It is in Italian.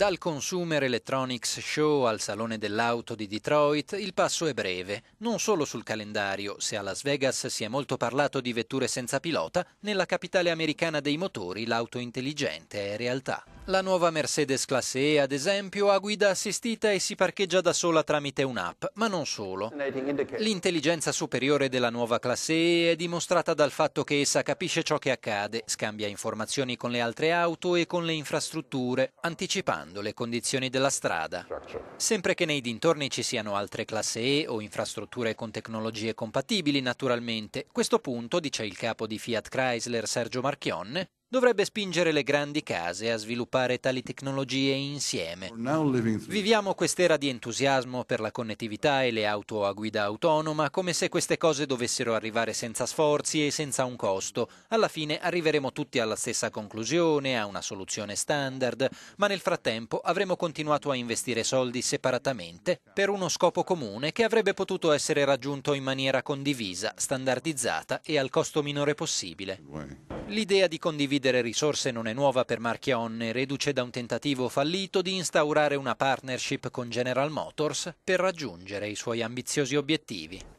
Dal Consumer Electronics Show al Salone dell'Auto di Detroit il passo è breve, non solo sul calendario, se a Las Vegas si è molto parlato di vetture senza pilota, nella capitale americana dei motori l'auto intelligente è realtà. La nuova Mercedes Classe E, ad esempio, ha guida assistita e si parcheggia da sola tramite un'app, ma non solo. L'intelligenza superiore della nuova Classe E è dimostrata dal fatto che essa capisce ciò che accade, scambia informazioni con le altre auto e con le infrastrutture, anticipando le condizioni della strada. Sempre che nei dintorni ci siano altre Classe E o infrastrutture con tecnologie compatibili, naturalmente, questo punto, dice il capo di Fiat Chrysler Sergio Marchionne, dovrebbe spingere le grandi case a sviluppare tali tecnologie insieme. Viviamo quest'era di entusiasmo per la connettività e le auto a guida autonoma, come se queste cose dovessero arrivare senza sforzi e senza un costo. Alla fine arriveremo tutti alla stessa conclusione, a una soluzione standard, ma nel frattempo avremo continuato a investire soldi separatamente per uno scopo comune che avrebbe potuto essere raggiunto in maniera condivisa, standardizzata e al costo minore possibile. L'idea di condividere risorse non è nuova per Marchionne, reduce da un tentativo fallito di instaurare una partnership con General Motors per raggiungere i suoi ambiziosi obiettivi.